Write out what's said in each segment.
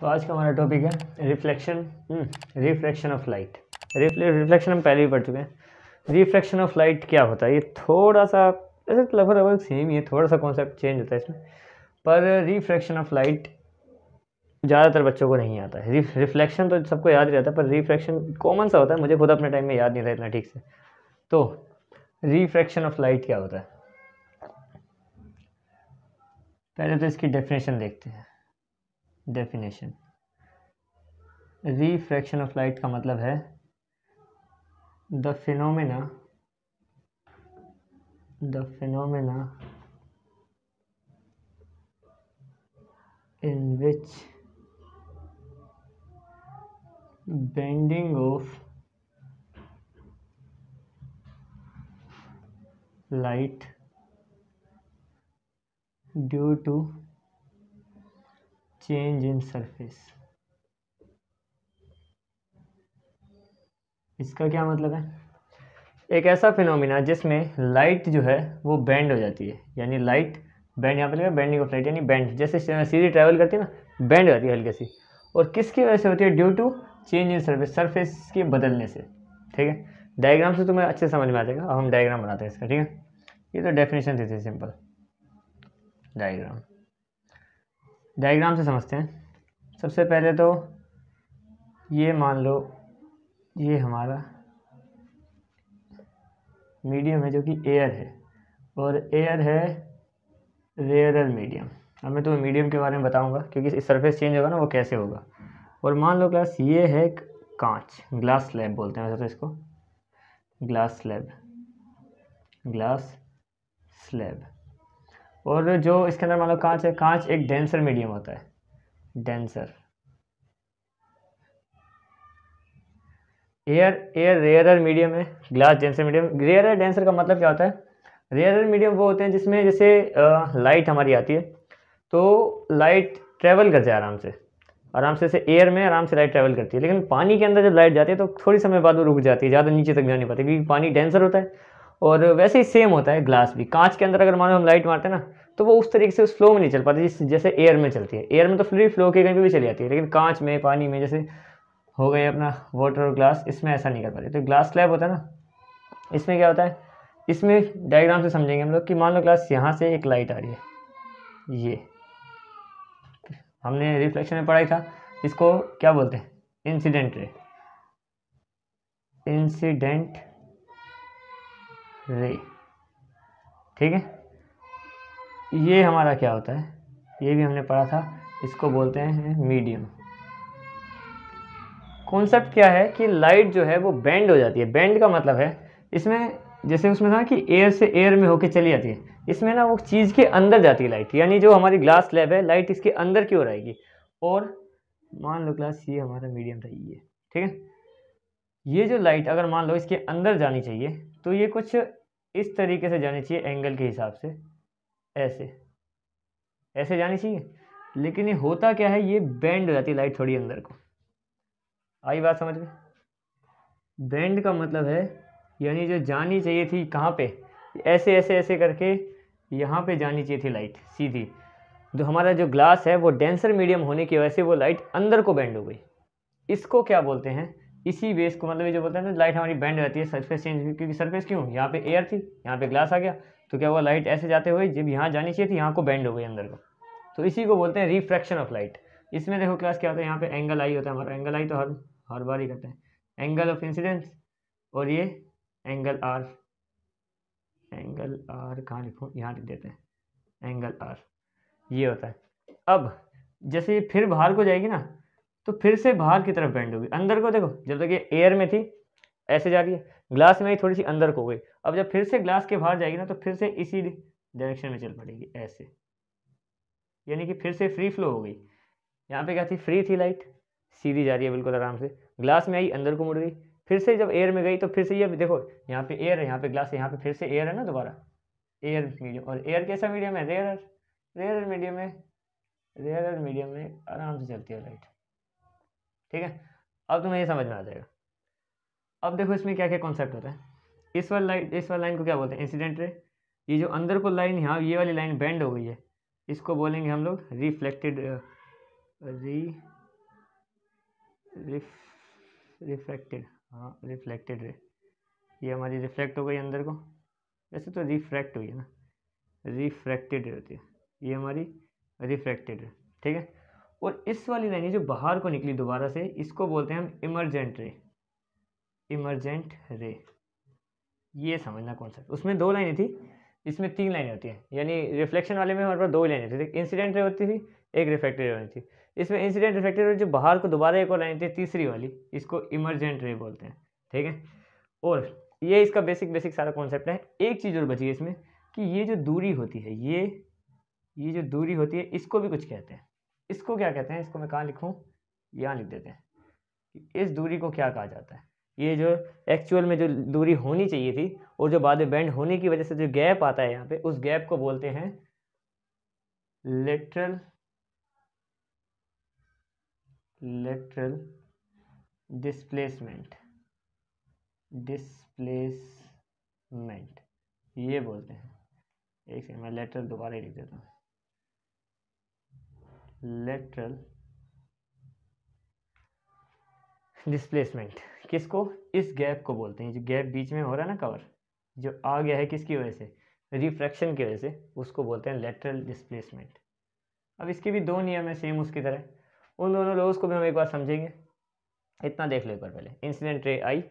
तो आज का हमारा टॉपिक है reflection reflection of light reflection हम पहले भी पढ़ चुके हैं रिफ्लेक्शन ऑफ लाइट क्या होता है ये थोड़ा सा ऐसे तो लगभग लगभग सेम ही है थोड़ा सा कॉन्सेप्ट चेंज होता है इसमें पर रिफ्लेक्शन ऑफ लाइट ज़्यादातर बच्चों को नहीं आता है रिफ्लेक्शन तो सबको याद रहता है पर रिफ्लेक्शन कॉमन सा होता है मुझे खुद अपने टाइम में याद नहीं रहा इतना ठीक से तो रिफ्रैक्शन ऑफ लाइट क्या होता है पहले तो इसकी डेफिनेशन देखते हैं डेफिनेशन रिफ्रैक्शन ऑफ लाइट का मतलब है the phenomena the phenomena in which bending of light due to change in surface इसका क्या मतलब है एक ऐसा फिनोमिना जिसमें लाइट जो है वो बैंड हो जाती है यानी लाइट बैंड यहाँ पर लिखा बैंडिंग ऑफ लाइट यानी बैंड जैसे सीधी ट्रैवल करती है ना बैंड हो जाती है हल्की सी और किसकी वजह से होती है due to change in surface surface के बदलने से ठीक है डायग्राम से तुम्हें अच्छे समझ में आ जाएगा अब हम डायग्राम बनाते हैं इसका ठीक है ये तो डेफिनेशन थी, थी सिंपल डायग्राम डायग्राम से समझते हैं सबसे पहले तो ये मान लो ये हमारा मीडियम है जो कि एयर है और एयर है रेयरल मीडियम अब मैं तुम्हें तो मीडियम के बारे में बताऊंगा क्योंकि इस सरफेस चेंज होगा ना वो कैसे होगा और मान लो क्लास ये है कांच ग्लास स्लैब बोलते हैं वैसे तो इसको ग्लास स्लैब ग्लास स्लैब और जो इसके अंदर मान लो कांच है कांच एक डेंसर मीडियम होता है denser air air rarer medium है glass denser medium rarer denser का मतलब क्या होता है रेयरर मीडियम वो होते हैं जिसमें जैसे लाइट हमारी आती है तो लाइट ट्रैवल करते हैं आराम से आराम से जैसे एयर में आराम से लाइट ट्रैवल करती है लेकिन पानी के अंदर जब लाइट जाती है तो थोड़ी समय बाद वो रुक जाती है ज़्यादा नीचे तक जा नहीं पाती क्योंकि पानी डेंसर होता है और वैसे ही सेम होता है ग्लास भी कांच के अंदर अगर मानो हम लाइट मारते हैं ना तो वो उस तरीके से उस फ्लो में नहीं चल पाती जैसे एयर में चलती है एयर में तो फ्री फ्लो के कहीं पर भी चली जाती है लेकिन कांच में पानी में जैसे हो गए अपना वाटर और ग्लास इसमें ऐसा नहीं कर पाती तो ग्लास स्लैब होता है ना इसमें क्या होता है इसमें डायग्राम से समझेंगे हम लोग कि मान लो ग्लास यहाँ से एक लाइट आ रही है ये हमने रिफ्लेक्शन में पढ़ाई था इसको क्या बोलते हैं इंसिडेंट रे इंसिडेंट रे ठीक है ये हमारा क्या होता है ये भी हमने पढ़ा था इसको बोलते हैं मीडियम कॉन्सेप्ट क्या है कि लाइट जो है वो बैंड हो जाती है बैंड का मतलब है इसमें जैसे उसमें था कि एयर से एयर में होके चली जाती है इसमें ना वो चीज़ के अंदर जाती है लाइट यानी जो हमारी ग्लास लैब है लाइट इसके अंदर की ओर आएगी और मान लो ग्लास ये हमारा मीडियम था ये ठीक है ये जो लाइट अगर मान लो इसके अंदर जानी चाहिए तो ये कुछ इस तरीके से जानी चाहिए एंगल के हिसाब से ऐसे ऐसे जानी चाहिए लेकिन ये होता क्या है ये बैंड हो जाती है लाइट थोड़ी अंदर को आई बात समझ में बैंड का मतलब है यानी जो जानी चाहिए थी कहाँ पे ऐसे ऐसे ऐसे करके यहाँ पे जानी चाहिए थी लाइट सीधी जो हमारा जो ग्लास है वो डेंसर मीडियम होने की वजह से वो लाइट अंदर को बैंड हो गई इसको क्या बोलते हैं इसी बेस को मतलब जो बोलते हैं ना लाइट हमारी बैंड रहती है सरफेस चेंज क्योंकि सरफेस क्यों यहाँ पे एयर थी यहाँ पे ग्लास आ गया तो क्या हुआ लाइट ऐसे जाते हुए जब यहाँ जानी चाहिए थी यहाँ को बैंड हो गई अंदर को तो इसी को बोलते हैं रिफ्रैक्शन ऑफ लाइट इसमें देखो क्लास क्या होता है यहाँ पे एंगल आई होता है हमारा एंगल आई तो हर हर बार ही करते हैं एंगल ऑफ इंसिडेंस और ये एंगल आर एंगल आर कहाँ लिखो यहाँ लिख देते हैं एंगल आर ये होता है अब जैसे ये फिर बाहर को जाएगी ना तो फिर से बाहर की तरफ बेंड होगी अंदर को देखो जब तक ये एयर में थी ऐसे जा रही है ग्लास में ही थोड़ी सी अंदर को गई अब जब फिर से ग्लास के बाहर जाएगी ना तो फिर से इसी डायरेक्शन में चल पड़ेगी ऐसे यानी कि फिर से फ्री फ्लो हो गई यहाँ पे क्या थी फ्री थी लाइट सीधी जा रही है बिल्कुल आराम से ग्लास में आई अंदर को मुड़ गई फिर से जब एयर में गई तो फिर से ये देखो यहाँ पे एयर है यहाँ पे ग्लास है यहाँ पे फिर से एयर है ना दोबारा एयर मीडियम और एयर कैसा मीडियम है रेयर रेयर मीडियम है रेयर मीडियम में आराम से चलती है लाइट ठीक है अब तुम्हें ये समझ में आ जाएगा अब देखो इसमें क्या क्या कॉन्सेप्ट होता है इस वाली लाइन इस वाली लाइन को क्या बोलते हैं इंसिडेंट रे ये जो अंदर को लाइन है हाँ, ये वाली लाइन बैंड हो गई है इसको बोलेंगे हम लोग रिफ्लेक्टेड री रिफ रिफ्लेक्टेड हाँ रिफ्लेक्टेड रे ये हमारी रिफ्लेक्ट हो गई अंदर को वैसे तो रिफ्रैक्ट हुई है ना रिफ्रैक्टेड होती है ये हमारी रिफ्रैक्टेड रे ठीक है और इस वाली लाइन जो बाहर को निकली दोबारा से इसको बोलते हैं हम इमरजेंट रे इमरजेंट रे ये समझना कॉन्सेप्ट उसमें दो लाइनें थी इसमें तीन लाइनें होती हैं यानी रिफ्लेक्शन वाले में हमारे पास दो लाइनें थी एक इंसिडेंट रे होती थी एक रिफ्लेक्टेड रे होती थी इसमें इंसिडेंट रिफ्लेक्टेड जो बाहर को दोबारा एक और लाइन थी तीसरी वाली इसको इमरजेंट रे बोलते हैं ठीक है और ये इसका बेसिक बेसिक सारा कॉन्सेप्ट है एक चीज़ और बची है इसमें कि ये जो दूरी होती है ये ये जो दूरी होती है इसको भी कुछ कहते हैं इसको क्या कहते हैं इसको मैं कहाँ लिखूँ यहाँ लिख देते हैं इस दूरी को क्या कहा जाता है ये जो एक्चुअल में जो दूरी होनी चाहिए थी और जो बाद में बैंड होने की वजह से जो गैप आता है यहाँ पे उस गैप को बोलते हैं लेटरल लेटरल डिस्प्लेसमेंट डिस्प्लेसमेंट ये बोलते हैं एक सेकंड मैं लेटरल दोबारा लिख देता हूँ लेटरल डिस्प्लेसमेंट किसको इस गैप को बोलते हैं जो गैप बीच में हो रहा है ना कवर जो आ गया है किसकी वजह से रिफ्रैक्शन की वजह से उसको बोलते हैं लेटरल डिस्प्लेसमेंट अब इसके भी दो नियम है सेम उसकी तरह उन दोनों लोग को भी हम एक बार समझेंगे इतना देख लो एक बार पहले इंसिडेंट रे आई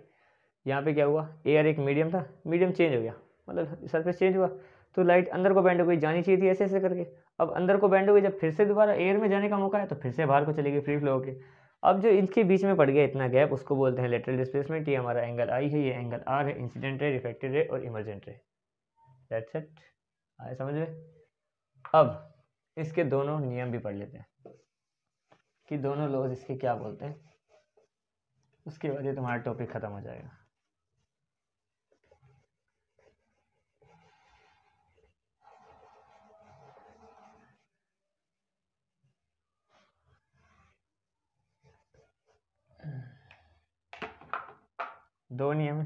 यहाँ पे क्या हुआ एयर एक मीडियम था मीडियम चेंज हो गया मतलब सरफेस चेंज हुआ तो लाइट अंदर को बैंड हो गई जानी चाहिए थी ऐसे ऐसे करके अब अंदर को बैंड हो गई जब फिर से दोबारा एयर में जाने का मौका है तो फिर से बाहर को चलेगी फ्री फ्लो होकर अब जो इनके बीच में पड़ गया इतना गैप उसको बोलते हैं लेटरल डिस्प्लेसमेंट ये हमारा एंगल आई है ये एंगल आर है इंसिडेंट रे रिफेक्टेड रे और इमरजेंट रे दैट्स इट आए समझ में अब इसके दोनों नियम भी पढ़ लेते हैं कि दोनों लॉज इसके क्या बोलते हैं उसके बाद ये तुम्हारा टॉपिक ख़त्म हो जाएगा दो नियम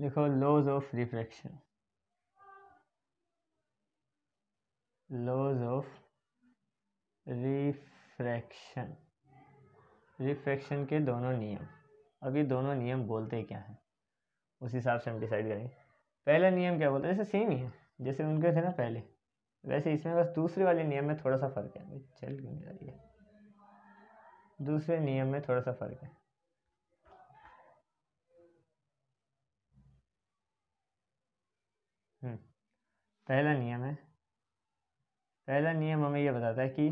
लिखो laws of refraction laws of refraction refraction के दोनों नियम अभी दोनों नियम बोलते क्या हैं उस हिसाब से हम डिसाइड करेंगे पहला नियम क्या बोलते हैं जैसे सेम ही है जैसे उनके थे ना पहले वैसे इसमें बस दूसरे वाले नियम में थोड़ा सा फ़र्क है चल क्यों जा रही है दूसरे नियम में थोड़ा सा फ़र्क है पहला नियम है पहला नियम हमें यह बताता है कि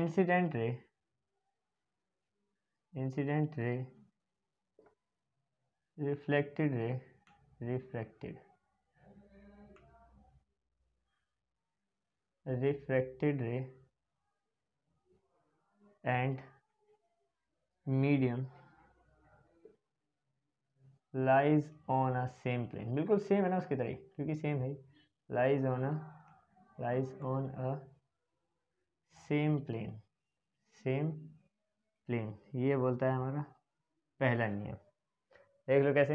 incident ray incident ray reflected ray refracted refracted ray and medium lies on a same plane बिल्कुल सेम है ना उसकी तरह क्योंकि सेम है lies on a lies on a same plane same plane ये बोलता है हमारा पहला नियम देख लो कैसे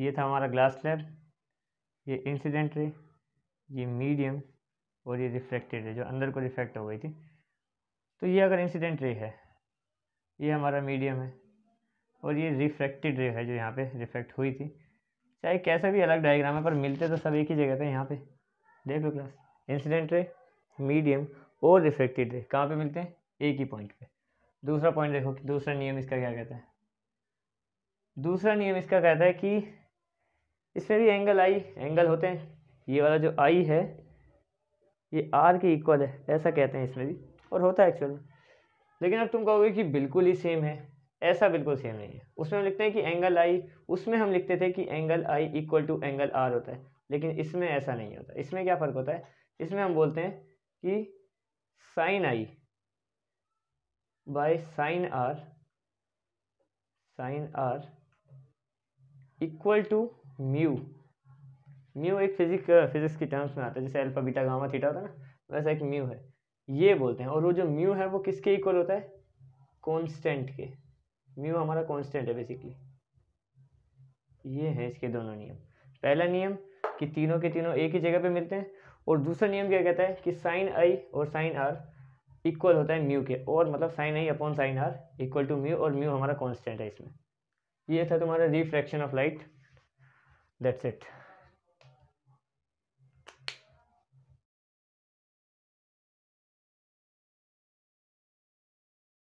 ये था हमारा ग्लास स्लैब ये इंसिडेंट रे ये मीडियम और ये रिफ्लेक्टेड रे जो अंदर को रिफ्लेक्ट हो गई थी तो ये अगर इंसिडेंट रे है ये हमारा मीडियम है और ये रिफ्रैक्टेड रे है जो यहाँ पे रिफ्रैक्ट हुई थी चाहे कैसा भी अलग डायग्राम है पर मिलते तो सब एक ही जगह पे यहाँ पे देख लो क्लास इंसिडेंट रे मीडियम और रिफ्रैक्टेड रे कहाँ पे मिलते हैं एक ही पॉइंट पे दूसरा पॉइंट देखो कि दूसरा नियम इसका क्या कहता है दूसरा नियम इसका कहता है कि इसमें भी एंगल आई एंगल होते हैं ये वाला जो आई है ये आर के इक्वल है ऐसा कहते हैं इसमें भी और होता है एक्चुअल लेकिन अब तुम कहोगे कि बिल्कुल ही सेम है ऐसा बिल्कुल सेम नहीं है उसमें हम लिखते हैं कि एंगल आई उसमें हम लिखते थे कि angle i equal to angle r होता है लेकिन इसमें ऐसा नहीं होता इसमें क्या फ़र्क होता है इसमें हम बोलते हैं कि sine i by sine r sine r equal to mu mu एक फिजिक फिजिक्स की टर्म्स में आता है जैसे अल्फा बीटा गामा थीटा होता है ना वैसा एक म्यू है ये बोलते हैं और वो जो म्यू है वो किसके इक्वल होता है कॉन्स्टेंट के म्यू हमारा कांस्टेंट है बेसिकली ये है इसके दोनों नियम पहला नियम कि तीनों के तीनों एक ही जगह पे मिलते हैं और दूसरा नियम क्या कहता है कि साइन आई और साइन आर इक्वल होता है म्यू के और मतलब sine i upon sine r equal to mu और म्यू हमारा कॉन्स्टेंट है इसमें ये था तुम्हारा refraction of light that's it